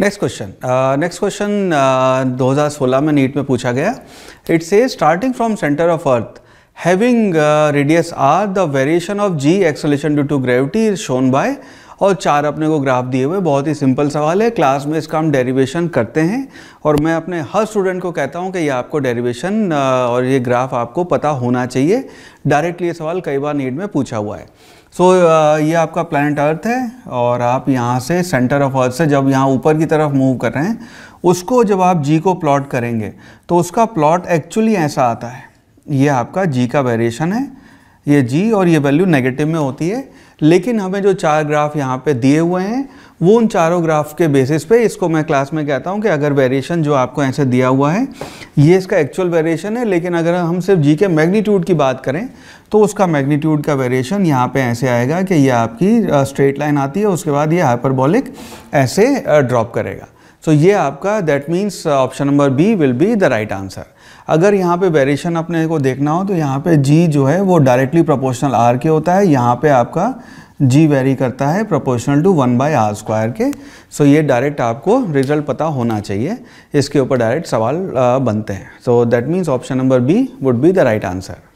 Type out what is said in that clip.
next question next question 2016 में NEET में पूछा गया इट से starting from centre of earth having radius R the variation of g acceleration due to gravity is shown by और चार अपने को ग्राफ दिए हुए बहुत ही सिंपल सवाल है क्लास में इसका हम डेरिवेशन करते हैं और मैं अपने हर स्टूडेंट को कहता हूँ कि ये आपको डेरिवेशन और ये ग्राफ आपको पता होना चाहिए डायरेक्टली ये सवाल कई बार नीट में पूछा हुआ है सो so, ये आपका प्लानट अर्थ है और आप यहाँ से सेंटर ऑफ अर्थ से जब यहाँ ऊपर की तरफ मूव कर रहे हैं उसको जब आप जी को प्लॉट करेंगे तो उसका प्लॉट एक्चुअली ऐसा आता है ये आपका जी का वेरिएशन है ये जी और ये वैल्यू नेगेटिव में होती है लेकिन हमें जो चार ग्राफ यहाँ पे दिए हुए हैं वो उन चारों ग्राफ के बेसिस पे इसको मैं क्लास में कहता हूँ कि अगर वेरिएशन जो आपको ऐसे दिया हुआ है ये इसका एक्चुअल वेरिएशन है लेकिन अगर हम सिर्फ जी के मैग्नीट्यूड की बात करें तो उसका मैग्नीट्यूड का वेरिएशन यहाँ पे ऐसे आएगा कि ये आपकी स्ट्रेट लाइन आती है उसके बाद ये हाइपरबॉलिक ऐसे ड्रॉप करेगा सो ये आपका that means option number B will be the right answer अगर यहाँ पे वेरिएशन अपने को देखना हो तो यहाँ पे जी जो है वो डायरेक्टली प्रोपोर्शनल आर के होता है यहाँ पे आपका जी वेरी करता है proportional to one by R square के सो so, ये डायरेक्ट आपको रिजल्ट पता होना चाहिए इसके ऊपर डायरेक्ट सवाल uh, बनते हैं so that means option number B would be the right answer